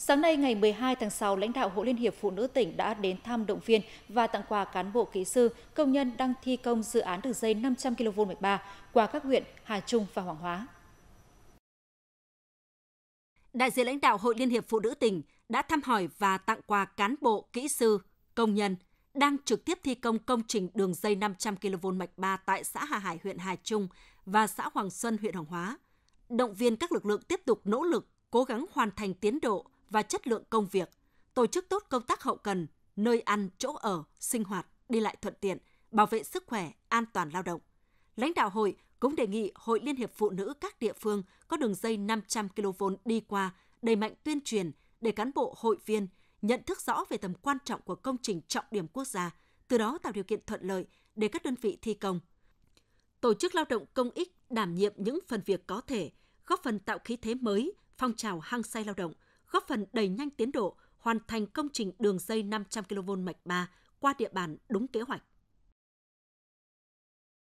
Sáng nay ngày 12 tháng 6, lãnh đạo Hội Liên hiệp Phụ nữ tỉnh đã đến thăm động viên và tặng quà cán bộ kỹ sư, công nhân đang thi công dự án đường dây 500 kV mạch 3 qua các huyện Hà Trung và Hoàng Hóa. Đại diện lãnh đạo Hội Liên hiệp Phụ nữ tỉnh đã thăm hỏi và tặng quà cán bộ, kỹ sư, công nhân đang trực tiếp thi công công trình đường dây 500 kV mạch 3 tại xã Hà Hải, huyện Hà Trung và xã Hoàng Xuân, huyện Hoàng Hóa. Động viên các lực lượng tiếp tục nỗ lực, cố gắng hoàn thành tiến độ, và chất lượng công việc, tổ chức tốt công tác hậu cần, nơi ăn, chỗ ở, sinh hoạt, đi lại thuận tiện, bảo vệ sức khỏe, an toàn lao động. Lãnh đạo hội cũng đề nghị Hội Liên hiệp Phụ nữ các địa phương có đường dây 500 kV đi qua đẩy mạnh tuyên truyền để cán bộ hội viên nhận thức rõ về tầm quan trọng của công trình trọng điểm quốc gia, từ đó tạo điều kiện thuận lợi để các đơn vị thi công. Tổ chức lao động công ích đảm nhiệm những phần việc có thể, góp phần tạo khí thế mới, phong trào hăng say lao động – góp phần đẩy nhanh tiến độ hoàn thành công trình đường dây 500 kV mạch 3 qua địa bàn đúng kế hoạch.